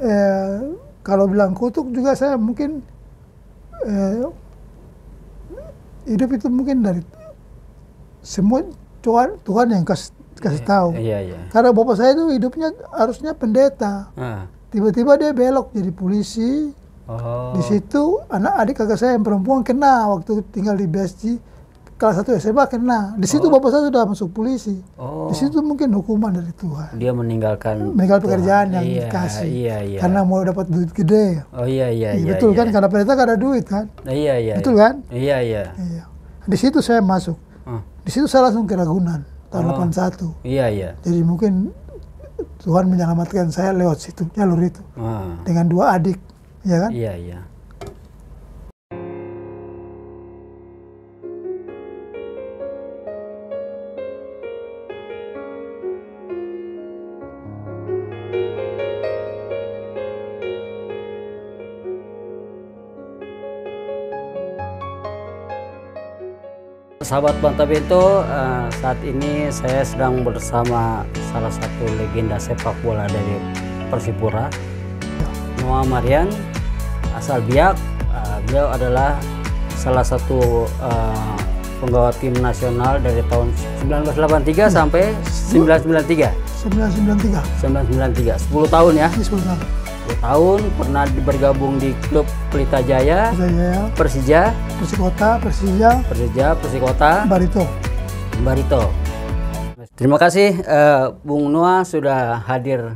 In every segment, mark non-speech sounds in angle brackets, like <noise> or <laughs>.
eh, kalau bilang kutuk juga saya mungkin eh, hidup itu mungkin dari semua Tuhan Tuhan yang kasih kasih iya, tahu. Iya, iya. Karena bapak saya itu hidupnya harusnya pendeta. Ah. Tiba-tiba ah. dia belok jadi polisi. Oh. Di situ anak adik kakak saya yang perempuan kena waktu tinggal di BSG kelas 1 SMA kena. Di situ oh. bapak saya sudah masuk polisi. Oh. Di situ mungkin hukuman dari Tuhan. Dia meninggalkan meninggalkan pekerjaan yang iya, dikasih. Iya, iya. Karena mau dapat duit gede. Oh iya iya ya, Betul iya. kan karena pendeta gak ada duit kan? Nah, iya iya. Betul iya. kan? Iya iya. Iya. Di situ saya masuk. Hmm. Di situ saya langsung ke Ragunan tahun oh. 81. Iya iya. Jadi mungkin Tuhan menyelamatkan saya lewat situ jalur itu. Hmm. Dengan dua adik, ya kan? Iya iya. Sahabat Banta Bento, uh, eh, saat ini saya sedang bersama salah satu legenda sepak bola dari Persipura, Noah Marian, asal Biak. Uh, beliau adalah salah satu uh, penggawa tim nasional dari tahun 1983 sampai 1993. 1993. 1993. 10 tahun ya. 10 iya, tahun. 10 tahun pernah bergabung di klub Pelita Jaya, Jaya Persija, Persikota, Persija, Persija, Persikota, Barito. Barito. Terima kasih uh, Bung Noah sudah hadir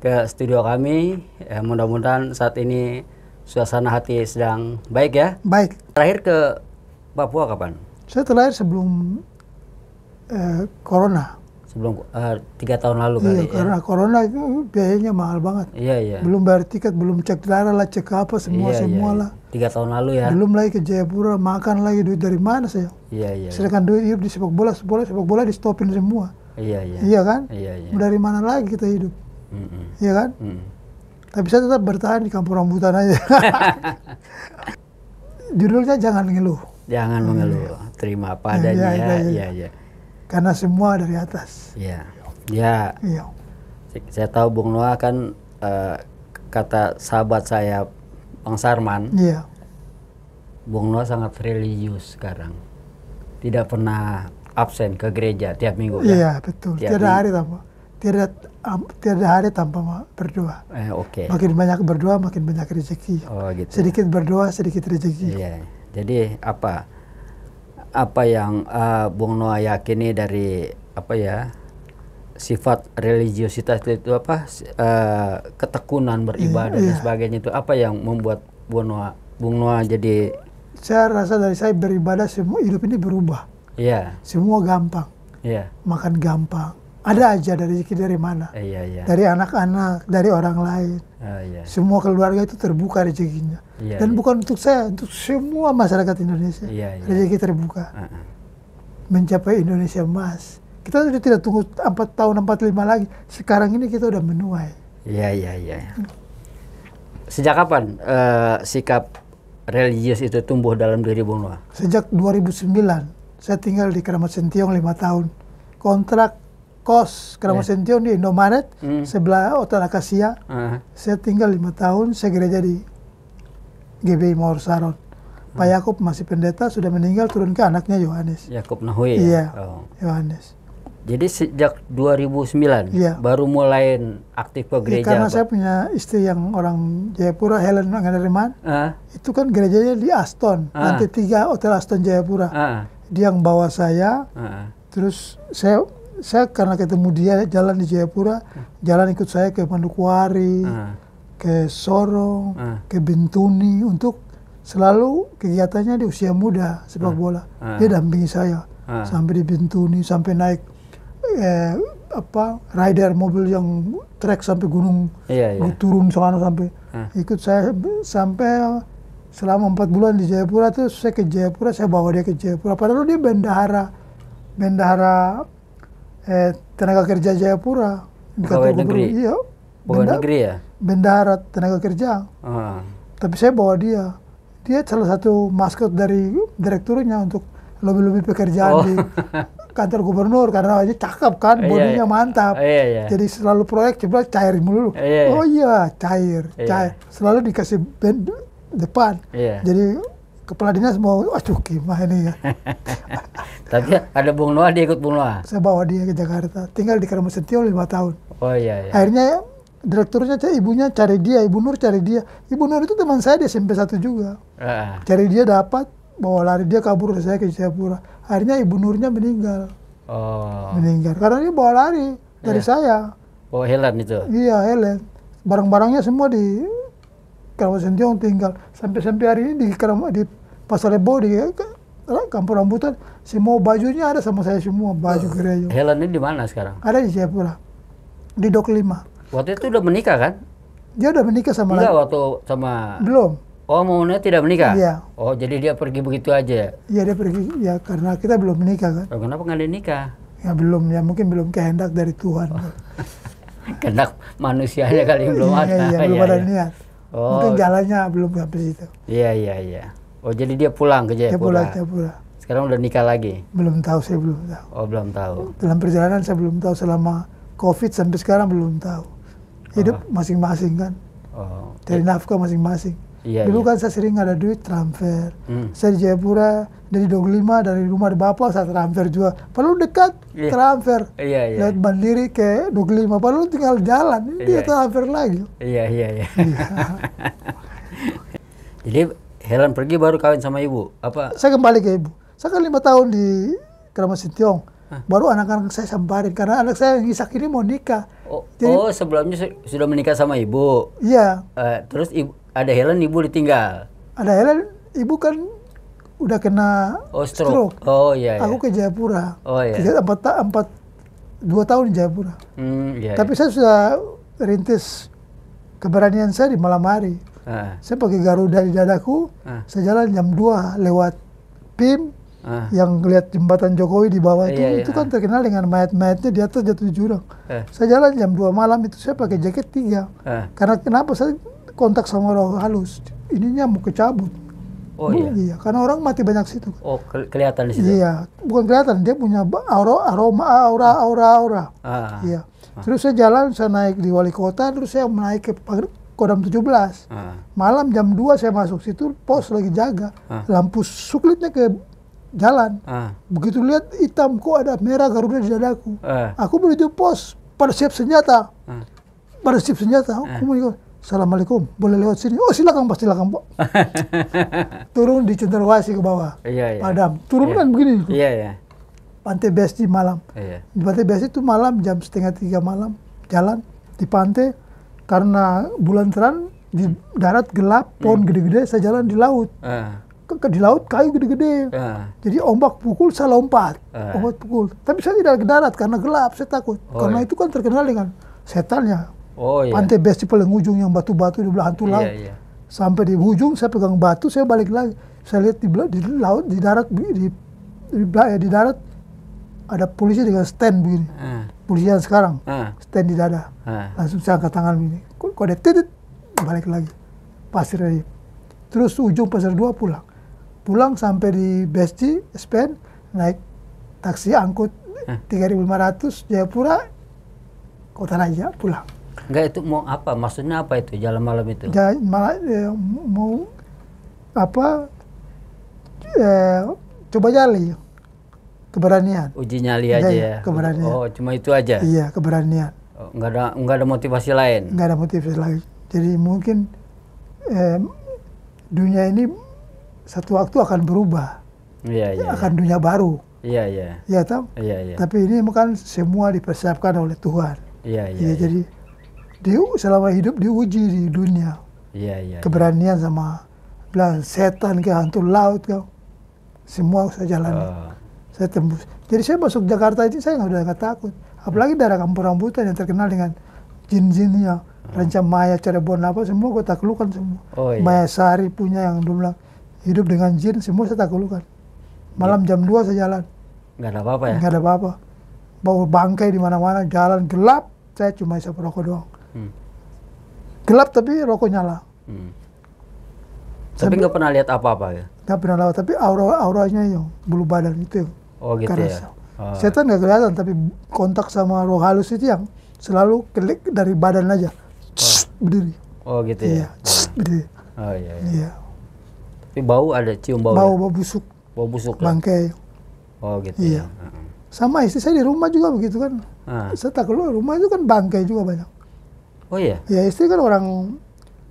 ke studio kami. Ya, mudah-mudahan saat ini suasana hati sedang baik ya. Baik. Terakhir ke Papua kapan? Saya terakhir sebelum uh, corona sebelum uh, tiga tahun lalu iya, kali ya. karena ya. corona itu biayanya mahal banget iya iya belum bayar tiket belum cek darah lah cek apa semua iya, iya, semua iya. lah tiga tahun lalu ya belum lagi ke Jayapura makan lagi duit dari mana saya iya iya, iya. sedangkan duit hidup di sepak bola sepak bola sepak bola di stopin semua iya iya iya kan iya iya dari mana lagi kita hidup mm -mm. iya kan mm tapi saya tetap bertahan di kampung rambutan aja <laughs> judulnya jangan ngeluh jangan mengeluh terima apa adanya iya iya, ya. iya. iya, iya. iya karena semua dari atas. Iya. Ya. Iya. Saya tahu Bung Noah kan uh, kata sahabat saya Bang Sarman. Iya. Bung Noah sangat religius sekarang. Tidak pernah absen ke gereja tiap minggu. Kan? Iya betul. Tiap tiada hari tanpa tiada um, tiada hari tanpa berdoa. Eh, Oke. Okay. Makin banyak berdoa makin banyak rezeki. Oh gitu. Sedikit berdoa sedikit rezeki. Iya. Jadi apa? apa yang uh, Bung Noah yakini dari apa ya sifat religiositas itu apa uh, ketekunan beribadah dan iya. sebagainya itu apa yang membuat Bung Noah Bung Noah jadi saya rasa dari saya beribadah semua hidup ini berubah. Iya. Yeah. Semua gampang. Iya. Yeah. Makan gampang ada aja dari rezeki dari mana eh, iya, iya. dari anak-anak dari orang lain Eh, iya. semua keluarga itu terbuka rezekinya iya, dan iya. bukan untuk saya untuk semua masyarakat Indonesia iya, iya. rezeki terbuka uh -uh. mencapai Indonesia emas kita sudah tidak tunggu 4 tahun 45 lagi sekarang ini kita sudah menuai iya iya iya sejak kapan uh, sikap religius itu tumbuh dalam diri Bung Noah sejak 2009 saya tinggal di Keramat Sentiong lima tahun kontrak kos Kramas yeah. di Indomaret mm. sebelah Hotel oh, Akasia. Uh ah. -huh. Saya tinggal lima tahun, saya gereja di GBI Mawar Saron. Hmm. Pak Yakub masih pendeta sudah meninggal turun ke anaknya Yohanes. Yakub Nahui ya. Iya. Oh. Yohanes. Jadi sejak 2009 ya. baru mulai aktif ke iya, gereja. Ya, karena apa? saya punya istri yang orang Jayapura Helen Anggareman. Uh. Ah. Itu kan gerejanya di Aston, uh. nanti tiga Hotel Aston Jayapura. Uh. Dia yang bawa saya. Uh. Terus saya saya karena ketemu dia jalan di Jayapura, hmm. jalan ikut saya ke Pandukwari, hmm. Ah. ke Sorong, hmm. ke Bintuni untuk selalu kegiatannya di usia muda sepak ah. bola. Dia dampingi saya sampai di Bintuni, sampai naik eh, apa rider mobil yang trek sampai gunung, yeah, yeah. turun sana sampai ikut saya sampai selama empat bulan di Jayapura tuh saya ke Jayapura saya bawa dia ke Jayapura padahal dia bendahara bendahara eh, tenaga kerja Jayapura pegawai negeri iya pegawai benda, negeri ya bendahara tenaga kerja uh. tapi saya bawa dia dia salah satu maskot dari direkturnya untuk lebih-lebih pekerjaan oh. di <laughs> kantor gubernur karena aja cakep kan iya, bodinya iya, mantap oh, iya, iya. jadi selalu proyek coba cair mulu iya, iya, iya. oh iya cair iya. cair selalu dikasih band depan iya. jadi kepala dinas mau aduh gimana ini ya <laughs> tapi ada Bung Noah dia ikut Bung Noah saya bawa dia ke Jakarta tinggal di Setio lima tahun oh iya, iya. akhirnya direkturnya ibunya cari dia Ibu Nur cari dia Ibu Nur itu teman saya di SMP satu juga uh. cari dia dapat bawa lari dia kabur dari saya ke Jayapura akhirnya Ibu Nurnya meninggal oh. meninggal karena dia bawa lari dari yeah. saya oh Helen itu iya Helen barang-barangnya semua di Keramat Sention tinggal sampai-sampai hari ini di Keramat di Pasar Lebo di eh, kampung rambutan semua bajunya ada sama saya semua baju oh. gereja. Helen ini di mana sekarang? Ada di Jayapura di Dok lima. Waktu itu udah menikah kan? Dia udah menikah sama Enggak waktu sama Belum. Oh, maunya tidak menikah? Iya. Oh, jadi dia pergi begitu aja? Iya, dia pergi. Ya, karena kita belum menikah kan. Oh, kenapa nggak nikah? Ya, belum. Ya, mungkin belum kehendak dari Tuhan. Oh. <laughs> kehendak manusianya kali belum iya, ada. Iya, iya, belum ada iya. niat. Oh. Mungkin jalannya belum sampai situ. Iya iya iya. Oh jadi dia pulang ke Jayapura. Dia pulang, dia pulang. Sekarang udah nikah lagi? Belum tahu saya belum tahu. Oh belum tahu. Dalam perjalanan saya belum tahu selama COVID sampai sekarang belum tahu. Hidup oh. masing-masing oh. kan. Oh. Dari nafkah masing-masing. Yeah, Dulu yeah. kan saya sering ada duit transfer. Mm. Saya di Jayapura dari 25 dari rumah di Bapak saya transfer juga. Perlu dekat yeah. transfer. Iya, iya. Lewat Mandiri ke 25 perlu tinggal jalan. Yeah. dia iya. transfer lagi. Iya, iya, iya. iya. <laughs> Jadi Helen pergi baru kawin sama ibu. Apa? Saya kembali ke ibu. Saya kan lima tahun di Keramat Sintiong. Hah? Baru anak-anak saya sambarin karena anak saya yang Isak ini mau nikah. Oh, Jadi, oh sebelumnya sudah menikah sama ibu. Iya. Uh, terus ibu ada Helen ibu ditinggal. Ada Helen ibu kan udah kena oh, stroke. stroke. Oh iya. iya. Aku ke Jayapura. Oh iya. Tiga, empat, empat dua tahun di Jayapura. Hmm, iya, iya, Tapi saya sudah rintis keberanian saya di malam hari. Ah. Saya pakai Garuda di dadaku, ah. saya jalan jam dua lewat PIM, ah. yang lihat jembatan Jokowi di bawah itu, iya, iya. itu kan terkenal dengan mayat-mayatnya di atas jatuh jurang. Eh. Saya jalan jam 2 malam itu, saya pakai jaket tiga. Eh. Karena kenapa? Saya kontak sama roh halus, ininya mau kecabut. Oh iya. iya. Karena orang mati banyak situ. Oh kelihatan di situ. Iya, bukan kelihatan dia punya aura aroma aura aura aura. Ah. Iya. Ah. Terus saya jalan, saya naik di wali kota, terus saya naik ke Kodam 17. Ah. Malam jam 2 saya masuk situ, pos lagi jaga. Ah. Lampu suklitnya ke jalan. Ah. Begitu lihat hitam, kok ada merah Garuda di dadaku. Ah. Aku menuju pos, pada siap senjata. Ah. Pada siap senjata. Ah. Aku ah. Assalamualaikum, boleh lewat sini? Oh silakan pak, silakan pak. <laughs> Turun di cenderawasi ke bawah, iya, iya. Padam. Turun iya. kan begini. Iya, iya. Pantai Besti malam. Iya. Di Pantai Besti itu malam jam setengah tiga malam jalan di pantai karena bulan terang di darat gelap pohon hmm. gede-gede saya jalan di laut. Uh. Ke, ke, di laut kayu gede-gede. Uh. Jadi ombak pukul saya lompat, uh. ombak pukul. Tapi saya tidak ke darat karena gelap, saya takut. Oh, karena iya. itu kan terkenal dengan setannya Oh iya. Pantai Besti paling ujung yang batu-batu di belahan tulang, laut. Iya, iya. Sampai di ujung saya pegang batu, saya balik lagi. Saya lihat di, di laut, di darat, di di, di, di darat ada polisi dengan stand begini. Uh. Ah. Polisi yang sekarang, uh. stand di dada. Uh. Langsung saya angkat tangan begini. Kode titit, balik lagi. Pasir lagi. Terus ujung pasar dua pulang. Pulang sampai di Besti, SPN, naik taksi angkut 3.500 Jayapura, Kota Raja, pulang. Enggak itu mau apa? Maksudnya apa itu jalan malam itu? Jalan malam eh, mau apa? Eh, coba jali keberanian. Uji nyali iya, aja iya, ya. Keberanian. Oh, cuma itu aja. Iya, keberanian. Oh, enggak ada enggak ada motivasi lain. Enggak ada motivasi lain. Jadi mungkin eh, dunia ini satu waktu akan berubah. Iya, iya. iya. Akan ya. dunia baru. Iya, iya. Iya, Iya, iya. Tapi ini kan semua dipersiapkan oleh Tuhan. Iya, iya. Ya, ya. Jadi dia selama hidup diuji di dunia. Iya, iya. iya. Keberanian ya. sama bilang setan ke hantu laut kau. Semua saya jalani. Uh. Saya tembus. Jadi saya masuk Jakarta itu saya nggak udah nggak takut. Apalagi daerah kampung rambutan yang terkenal dengan jin-jinnya. Oh. Rancang Maya, Cirebon apa semua gue taklukan semua. Oh, iya. Maya Sari punya yang dulu bilang hidup dengan jin semua saya taklukan. Malam iya. jam 2 saya jalan. Gak ada apa-apa ya? Gak ada apa-apa. Bawa bangkai di mana-mana, jalan gelap, saya cuma bisa rokok doang. Hmm. Gelap tapi rokok nyala. Hmm. Tapi nggak pernah lihat apa-apa ya? Nggak pernah lihat, tapi aura-auranya yang bulu badan itu. Oh gitu karasa. ya? Oh. Setan nggak kelihatan, tapi kontak sama roh halus itu yang selalu klik dari badan aja. Oh. berdiri. Oh gitu iya. ya? Iya, hmm. berdiri. Oh iya, iya. iya. Tapi bau ada, cium bau Bau, ya? bau busuk. Bau busuk ya? Bangkai. Oh gitu iya. ya? Hmm. Sama istri saya di rumah juga begitu kan. Ah. Saya tak keluar rumah itu kan bangkai juga banyak. Oh iya. Ya istri kan orang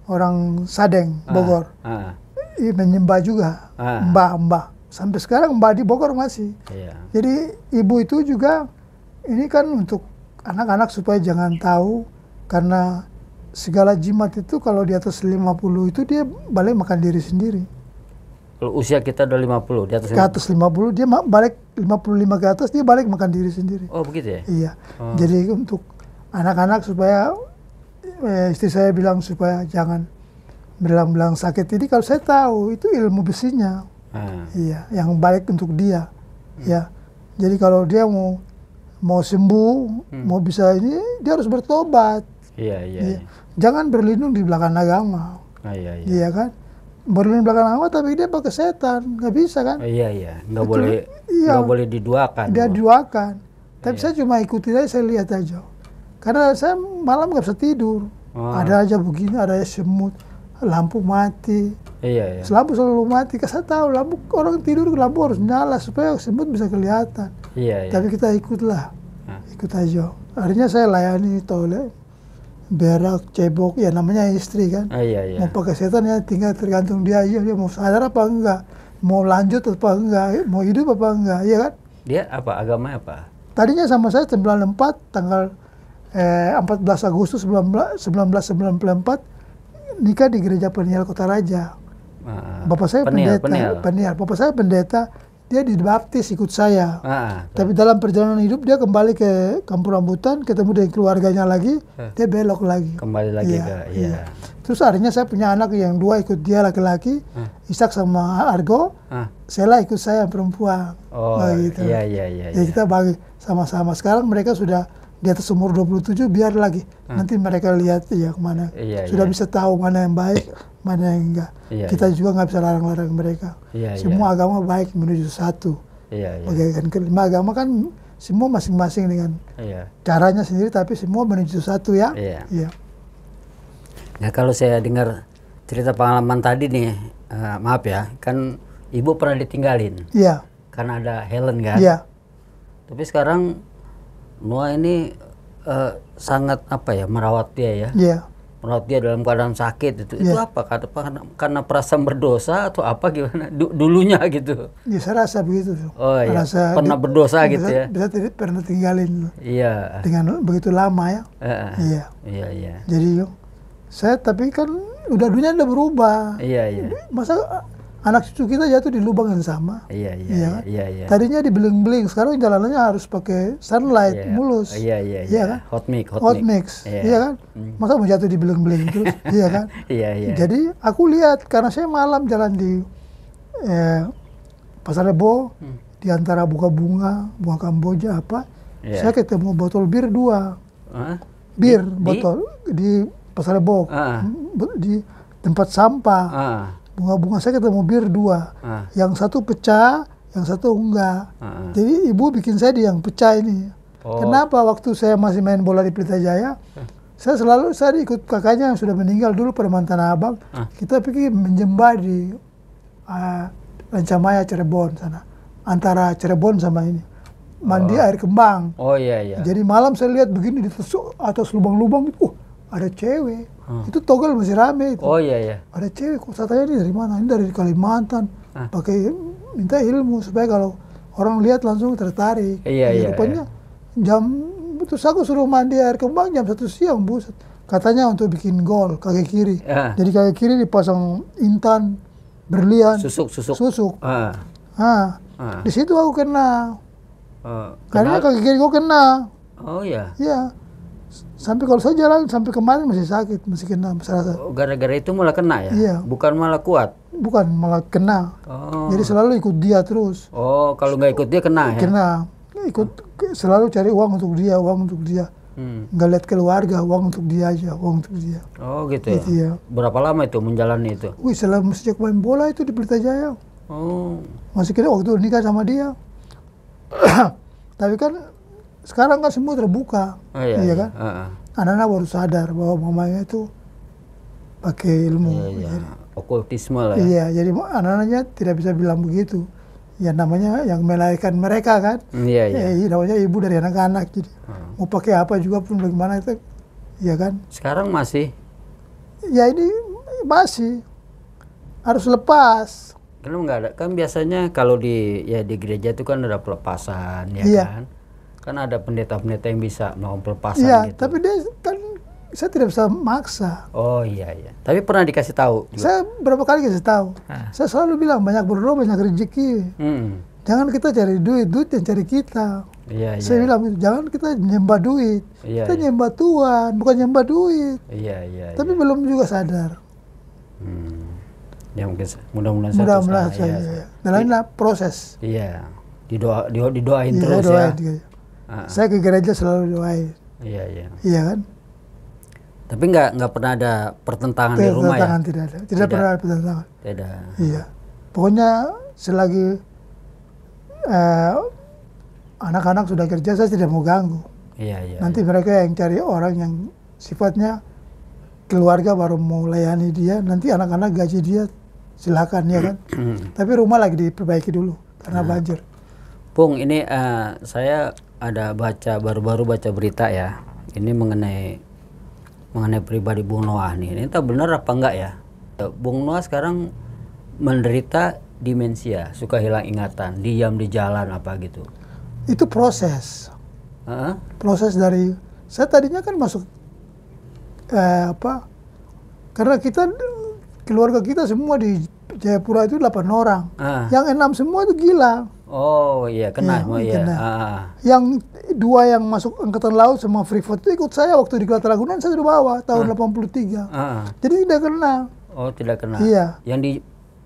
orang Sadeng ah, Bogor. Ah, ah. Iya, Menyembah juga ah. mbah mbah. Sampai sekarang mbah di Bogor masih. Iya. Jadi ibu itu juga ini kan untuk anak-anak supaya jangan tahu karena segala jimat itu kalau di atas 50 itu dia balik makan diri sendiri. Kalau usia kita udah 50, di atas 50. Ke atas 50 dia balik 55 ke atas dia balik makan diri sendiri. Oh, begitu ya? Iya. Oh. Jadi untuk anak-anak supaya Eh, istri saya bilang supaya jangan bilang-bilang sakit. Jadi kalau saya tahu itu ilmu besinya, ah. iya, yang baik untuk dia, hmm. ya. Jadi kalau dia mau mau sembuh, hmm. mau bisa ini, dia harus bertobat. Iya, iya, iya. iya. Jangan berlindung di belakang agama. Ah, iya, iya. iya kan? Berlindung di belakang agama tapi dia pakai setan, nggak bisa kan? Ah, iya, iya. Nggak boleh, iya, nggak boleh diduakan. Dia diduakan. Tapi iya. saya cuma ikuti aja, saya lihat aja. Karena saya malam nggak bisa tidur. Oh. Ada aja begini, ada aja semut, lampu mati. Iya, iya. Lampu selalu mati. Karena saya tahu lampu orang tidur lampu harus nyala supaya semut bisa kelihatan. Iya, iya. Tapi kita ikutlah, ah. ikut aja. Akhirnya saya layani toilet, berak, cebok, ya namanya istri kan. oh, iya, iya. Mau pakai setan ya tinggal tergantung dia aja, iya, dia mau sadar apa enggak, mau lanjut apa enggak, mau hidup apa enggak, iya kan? Dia apa, agama apa? Tadinya sama saya 94, tanggal eh, 14 Agustus 1994 nikah di gereja Peniel Kota Raja. Ah, Bapak saya penil, pendeta, penil. Bapak saya pendeta, dia dibaptis ikut saya. Ah, Tapi dalam perjalanan hidup dia kembali ke kampung rambutan, ketemu dengan keluarganya lagi, eh. dia belok lagi. Kembali lagi iya, ke, iya. iya. Terus akhirnya saya punya anak yang dua ikut dia laki-laki, ah. Ishak sama Argo, ah. Sela ikut saya perempuan. Oh, nah, gitu. iya, iya, iya. Ya iya. kita bagi sama-sama. Sekarang mereka sudah di atas umur 27 biar lagi hmm. nanti mereka lihat ya kemana iya, iya. sudah iya. bisa tahu mana yang baik mana yang enggak iya, iya. kita iya. juga nggak bisa larang-larang mereka iya, iya. semua iya. agama baik menuju satu iya, iya. bagaikan kelima agama kan semua masing-masing dengan iya. caranya sendiri tapi semua menuju satu ya iya. iya ya kalau saya dengar cerita pengalaman tadi nih uh, maaf ya kan ibu pernah ditinggalin iya karena ada Helen kan iya tapi sekarang Noah ini uh, sangat apa ya merawat dia ya. Yeah. Merawat dia dalam keadaan sakit itu. Yeah. Itu iya. apa? Karena, karena perasaan berdosa atau apa gimana? Du, dulunya gitu. Ya saya rasa begitu. Oh iya. Rasa pernah di, berdosa gitu ya. Bisa tidak pernah tinggalin. Iya. Yeah. Dengan begitu lama ya. iya. Iya iya. Jadi saya tapi kan udah dunia udah berubah. Iya iya. Masa anak cucu kita jatuh di lubang yang sama. Iya iya. iya, iya. Kan? iya, iya. Tadinya di beling sekarang jalanannya harus pakai sunlight iya, mulus. Oh, iya iya. Iya, iya kan? Hot mix. Hot, hot mix. Iya, iya kan? Mm. Masa mau jatuh di beling-beling terus? <laughs> iya kan? Iya iya. Jadi aku lihat karena saya malam jalan di eh, pasar rebo hmm. di antara buka bunga, bunga Kamboja apa, yeah. saya ketemu botol bir dua. Huh? Bir di, botol di, di pasar rebo uh. di tempat sampah. Uh bunga-bunga saya ketemu bir dua uh. yang satu pecah yang satu enggak -uh. jadi ibu bikin saya di yang pecah ini oh. kenapa waktu saya masih main bola di Pelita Jaya uh. saya selalu saya ikut kakaknya yang sudah meninggal dulu pada mantan abang Uh. kita pergi menjembah di uh, Rancamaya Cirebon sana antara Cirebon sama ini mandi oh. air kembang. Oh iya iya. Jadi malam saya lihat begini di atas lubang-lubang itu, uh, ada cewek. Hmm. Itu togel masih rame itu. Oh iya iya. Ada cewek kok saya tanya ini dari mana? Ini dari Kalimantan. Hmm. Pakai minta ilmu supaya kalau orang lihat langsung tertarik. Iya iya. Rupanya iya. jam itu aku suruh mandi air kembang jam satu siang bu. Katanya untuk bikin gol kaki kiri. Ah. Jadi kaki kiri dipasang intan berlian. Susuk susuk. Susuk. Ah. Ah. Di situ aku kena. Uh, Karena kaki kiri gue kena. Oh iya. Iya sampai kalau saya jalan sampai kemarin masih sakit masih kena saya oh, gara-gara itu malah kena ya iya. bukan malah kuat bukan malah kena oh. jadi selalu ikut dia terus oh kalau nggak ikut dia kena ya kena ikut selalu cari uang untuk dia uang untuk dia hmm. nggak lihat keluarga uang untuk dia aja uang untuk dia oh gitu, ya? gitu ya? ya berapa lama itu menjalani itu wih selama sejak main bola itu di Pelita Jaya oh masih kira waktu nikah sama dia <coughs> tapi kan sekarang kan semua terbuka, oh, iya, iya, iya. kan? Iya. Anak-anak baru sadar bahwa mamanya itu pakai ilmu. Iya, iya. Okultisme lah. Ya. Iya, jadi anak-anaknya tidak bisa bilang begitu. Ya namanya yang melahirkan mereka kan. Iya, iya. Ya, namanya ibu dari anak-anak. Jadi hmm. mau pakai apa juga pun bagaimana itu, iya kan? Sekarang masih? Ya ini masih harus lepas. Kenapa nggak ada kan biasanya kalau di ya di gereja itu kan ada pelepasan ya iya. kan Kan ada pendeta-pendeta yang bisa mengumpul pasang ya, gitu. tapi dia kan saya tidak bisa maksa. Oh iya iya. Tapi pernah dikasih tahu? Juga. Saya berapa kali kasih tahu. Hah. Saya selalu bilang banyak berdoa banyak rezeki. Hmm. Jangan kita cari duit, duit yang cari kita. Iya, iya. saya iya. bilang jangan kita nyembah duit. Iya, kita iya. nyembah Tuhan, bukan nyembah duit. Iya iya. Tapi iya. belum juga sadar. Hmm. Ya mungkin mudah-mudahan mudah mudahan saya. mudah mudahan saya. Ya. Dan lainlah proses. Iya. Didoa, didoain iya, terus doain, ya. Iya saya ke gereja selalu doain iya iya iya kan tapi nggak nggak pernah ada pertentangan, tidak, di rumah ya tidak ada tidak, tidak pernah ada pertentangan tidak iya pokoknya selagi anak eh, anak-anak sudah kerja saya tidak mau ganggu iya iya nanti iya. mereka yang cari orang yang sifatnya keluarga baru mau layani dia nanti anak-anak gaji dia silakan ya kan <clears throat> tapi rumah lagi diperbaiki dulu karena nah. banjir Bung, ini uh, saya ada baca baru-baru baca berita ya ini mengenai mengenai pribadi Bung Noah nih ini tak benar apa enggak ya Bung Noah sekarang menderita demensia suka hilang ingatan diam di jalan apa gitu itu proses uh -huh. proses dari saya tadinya kan masuk eh, apa karena kita keluarga kita semua di Jayapura itu delapan orang uh. yang enam semua itu gila Oh iya kena semua iya, oh, iya. Kena. Ah, ah. Yang dua yang masuk angkatan laut sama Freeport ikut saya waktu di Kota Ragunan saya di bawah tahun ah. 83. Ah, ah. Jadi tidak kena. Oh tidak kena. Iya. Yang di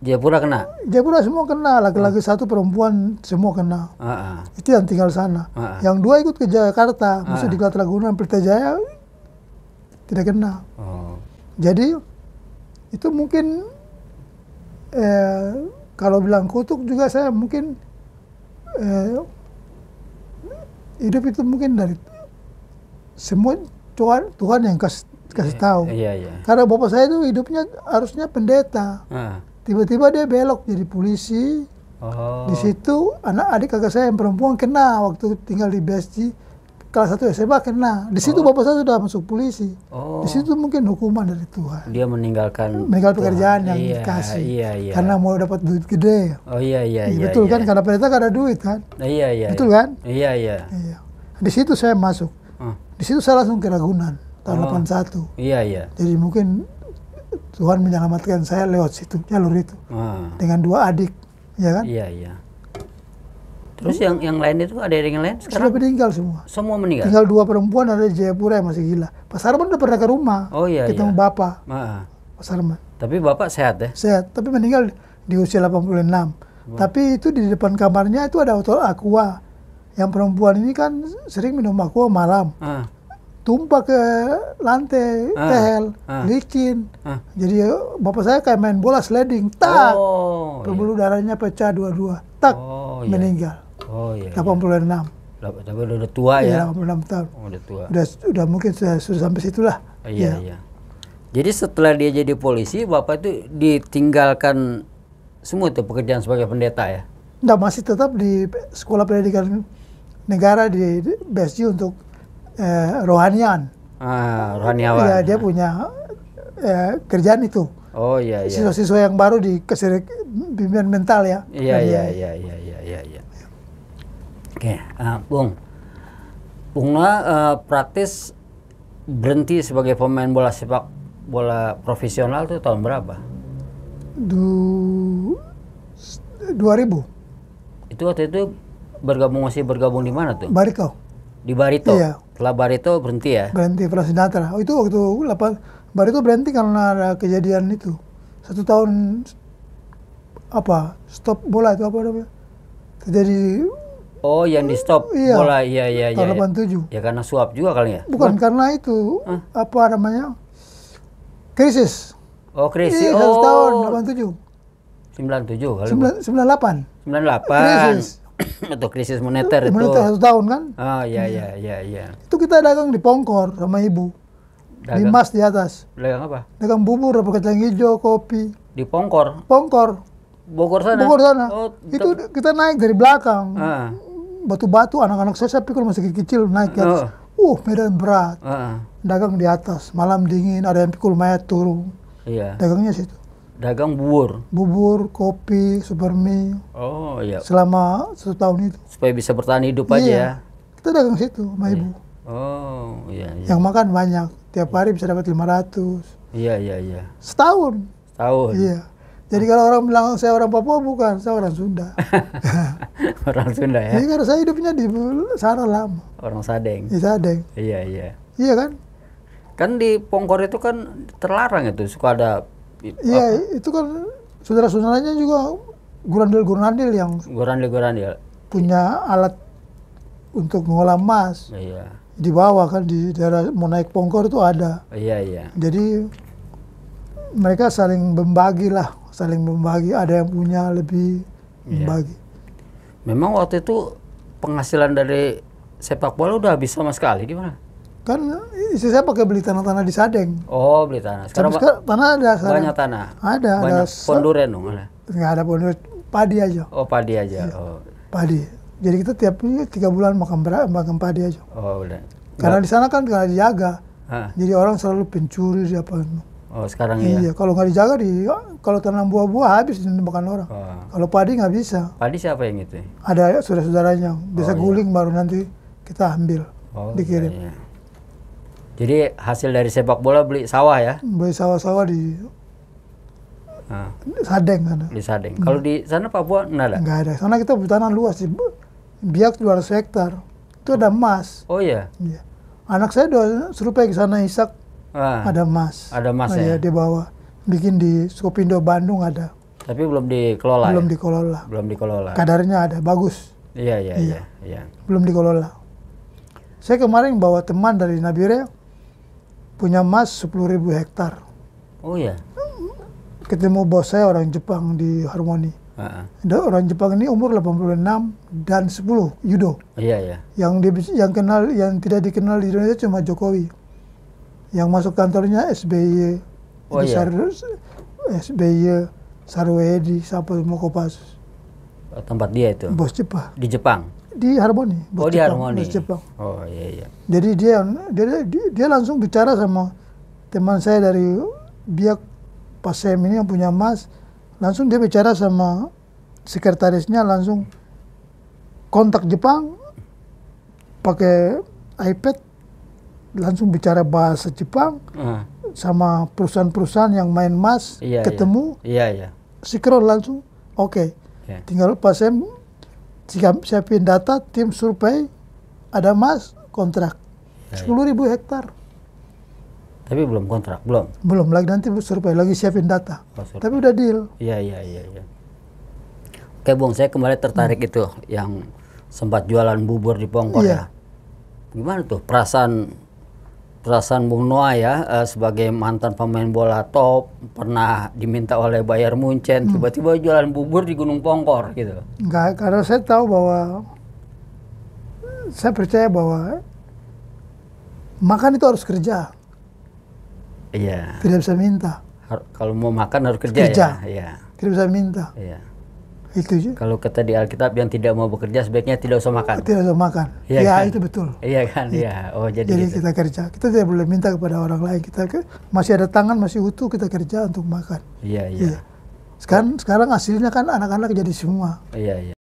Jayapura kena? Jayapura semua kena, ah. laki-laki ah. satu perempuan semua kena. Ah. Itu yang tinggal sana. Ah. Yang dua ikut ke Jakarta, uh di Kota Ragunan, Pelita Jaya tidak kena. Oh. Jadi itu mungkin eh, kalau bilang kutuk juga saya mungkin eh, hidup itu mungkin dari semua Tuhan Tuhan yang kasih kasih iya, tahu. Iya, iya. Karena bapak saya itu hidupnya harusnya pendeta. tiba ah. Tiba-tiba dia belok jadi polisi. Oh. Di situ anak adik kakak saya yang perempuan kena waktu tinggal di BSD kelas saya SMA kena. Di situ oh. bapak saya sudah masuk polisi. Oh. Di situ mungkin hukuman dari Tuhan. Dia meninggalkan meninggal pekerjaan yang iya, dikasih. Iya, iya. Karena mau dapat duit gede. Oh iya iya. Ya, betul iya, kan iya. karena pendeta gak ada duit kan. Iya, iya iya. Betul kan? Iya iya. Iya. Di situ saya masuk. Di situ saya langsung ke Ragunan tahun oh. 81. Iya iya. Jadi mungkin Tuhan menyelamatkan saya lewat situ jalur itu. Dengan dua adik, ya kan? Iya iya. Terus yang yang lain itu ada yang lain sekarang? Sudah meninggal semua. Semua meninggal. Tinggal dua perempuan ada Jayapura yang masih gila. Pak Sarman udah pernah ke rumah. Oh iya. Kita iya. bapak. Ma. Ah. Pak Sarman. Tapi bapak sehat ya? Sehat. Tapi meninggal di usia 86. Wah. Tapi itu di depan kamarnya itu ada botol aqua. Yang perempuan ini kan sering minum aqua malam. Ah. Tumpah ke lantai, ah. tehel, ah. licin. Ah. Jadi eh, bapak saya kayak main bola sliding, tak. Oh, iya. Pembuluh iya. darahnya pecah dua-dua, tak oh, iya. meninggal. Oh iya. 86. Iya. Tapi udah, udah tua iya, ya? Iya, 86 tahun. Oh, udah tua. Udah, udah mungkin sudah, sudah sampai situlah. Oh, iya, ya. iya. Jadi setelah dia jadi polisi, Bapak itu ditinggalkan semua tuh pekerjaan sebagai pendeta ya? Nggak, masih tetap di sekolah pendidikan negara di BSU untuk eh, rohanian. Ah, rohaniawan. Iya, dia punya eh, kerjaan itu. Oh iya, iya. Siswa-siswa yang baru di bimbingan mental ya. Iya, iya, iya, iya. iya. iya. Oke, okay. uh, Bung. Bunga uh, eh, praktis berhenti sebagai pemain bola sepak bola profesional tuh tahun berapa? Du 2000. Itu waktu itu bergabung masih bergabung di mana tuh? Barito. Di Barito. Iya. Setelah Barito berhenti ya? Berhenti pernah Sinatra. Oh, itu waktu 8 Barito berhenti karena ada kejadian itu. Satu tahun apa? Stop bola itu apa namanya? Terjadi Oh, yang di stop oh, iya. bola, iya iya iya. Tahun iya. Ya karena suap juga kali ya? Bukan Buat? karena itu, huh? apa namanya, krisis. Oh krisis, iya, oh. tahun 87. 97 kali. 98. 98. Krisis. <coughs> Atau krisis moneter itu. Moneter satu tahun kan? Oh iya iya iya iya. Itu kita dagang di Pongkor sama ibu. Dagang. Di emas di atas. Dagang apa? Dagang bubur, apa kacang hijau, kopi. Di Pongkor? Pongkor. Bogor sana? Bogor sana. Oh, itu kita naik dari belakang. Ah batu-batu anak-anak saya, saya pikul masih kecil naik ke atas. Oh. Uh, medan berat. Uh, uh. Dagang di atas, malam dingin, ada yang pikul mayat turun. Iya. Dagangnya situ. Dagang bubur. Bubur, kopi, super mie Oh iya. Selama satu tahun itu. Supaya bisa bertahan hidup iya. aja ya. Kita dagang situ sama iya. ibu. Oh iya, iya. Yang makan banyak. Tiap hari bisa dapat 500. Iya iya iya. Setahun. Setahun. Iya. Jadi ah. kalau orang bilang saya orang Papua bukan, saya orang Sunda. <laughs> orang Sunda ya. Jadi karena saya hidupnya di sana lama. Orang Sadeng. Di Sadeng. Iya iya. Iya kan? Kan di Pongkor itu kan terlarang itu suka ada. Iya oh. itu kan saudara-saudaranya juga gurandil-gurandil yang. Gurandil-gurandil. Punya alat untuk mengolah emas. Iya. Di bawah kan di daerah mau naik Pongkor itu ada. Iya iya. Jadi mereka saling membagi lah saling membagi ada yang punya lebih iya. membagi memang waktu itu penghasilan dari sepak bola udah habis sama sekali gimana kan istri saya pakai beli tanah-tanah di Sadeng. Oh, beli tanah. Sekarang, sekarang tanah ada. Sekarang. Banyak tanah. Ada. Banyak ada ponduren dong. Enggak ada ponduren, padi aja. Oh, padi aja. Iya. Oh. Padi. Jadi kita tiap tiga bulan makan berat, makan padi aja. Oh, udah. Karena di sana kan karena dijaga. Hah. Jadi orang selalu pencuri siapa. Oh sekarang iya, ya. Iya, kalau nggak dijaga di oh, kalau tanam buah-buah habis dimakan orang. Oh. Kalau padi nggak bisa. Padi siapa yang itu? Ada ya, saudara-saudaranya. Bisa oh, iya. guling iya. baru nanti kita ambil oh, dikirim. Iya, iya, Jadi hasil dari sepak bola beli sawah ya? Beli sawah-sawah di Nah. Sadeng sana. Di Sadeng. Hmm. Kalau di sana Papua nggak ada? Nggak ada. Sana kita tanah luas sih. Biak 200 hektar. Itu ada emas. Oh iya? Iya. Anak saya dua, suruh pergi sana Isak ah, ada emas. Ada emas nah, ya? Di dia bawa. Bikin di Sukopindo Bandung ada. Tapi belum dikelola Belum ya? dikelola. Belum dikelola. Kadarnya ada, bagus. Iya, iya, iya. iya. iya. Belum dikelola. Saya kemarin bawa teman dari Nabire, punya emas 10.000 ribu hektar. Oh iya? Ketemu bos saya orang Jepang di Harmoni. Uh -huh. Orang Jepang ini umur 86 dan 10 judo. Iya, iya. Yang dia, yang kenal yang tidak dikenal di Indonesia cuma Jokowi yang masuk kantornya SBY oh, iya. Sar SBY Sarwedi siapa mau oh, tempat dia itu bos Jepang di Jepang di Harmoni bos oh Jepang, di Harmoni bos Jepang oh iya iya jadi dia dia dia langsung bicara sama teman saya dari biak Pasem ini yang punya emas langsung dia bicara sama sekretarisnya langsung kontak Jepang pakai iPad langsung bicara bahasa Jepang uh. sama perusahaan-perusahaan yang main emas yeah, iya. ketemu iya. Iya, yeah. sikron langsung oke okay. yeah. tinggal pas saya siapin data tim survei ada emas kontrak sepuluh ribu hektar tapi belum kontrak belum belum lagi nanti survei lagi siapin data oh, tapi udah deal iya iya iya, iya. Oke Bung, saya kembali tertarik hmm. itu yang sempat jualan bubur di Pongkor yeah. ya. Gimana tuh perasaan perasaan Bung Noah ya uh, sebagai mantan pemain bola top pernah diminta oleh Bayar Munchen hmm. tiba-tiba hmm. jualan bubur di Gunung Pongkor gitu. Enggak, karena saya tahu bahwa saya percaya bahwa makan itu harus kerja. Iya. Tidak bisa minta. Har kalau mau makan harus kerja. Kerja. Ya? Yeah. Tidak bisa minta. Iya. Itu kalau kata di Alkitab yang tidak mau bekerja sebaiknya tidak usah makan. Tidak usah makan. Iya ya, kan? itu betul. Iya kan? Iya. iya. Oh jadi. Jadi gitu. kita kerja. Kita tidak boleh minta kepada orang lain. Kita ke, masih ada tangan masih utuh kita kerja untuk makan. Iya iya. Ya. Sekarang sekarang hasilnya kan anak-anak jadi semua. Iya iya.